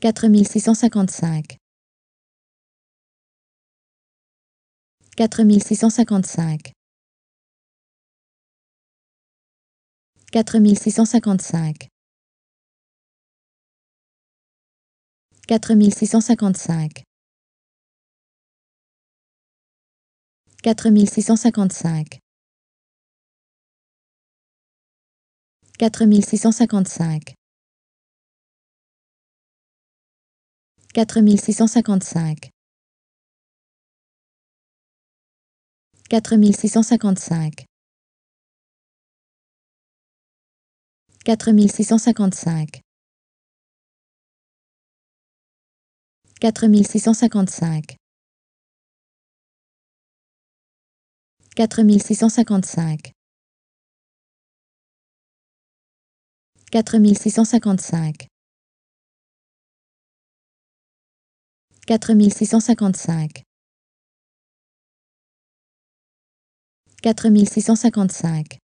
4655 4655 4655 4655 4655 4655 quatre mille six cent cinquante-cinq quatre mille six cent cinquante-cinq quatre mille six cent cinquante-cinq quatre mille six cent cinquante-cinq quatre mille six cent cinquante-cinq quatre mille six cent cinquante Quatre mille six cent cinquante-cinq. Quatre mille six cent cinquante-cinq.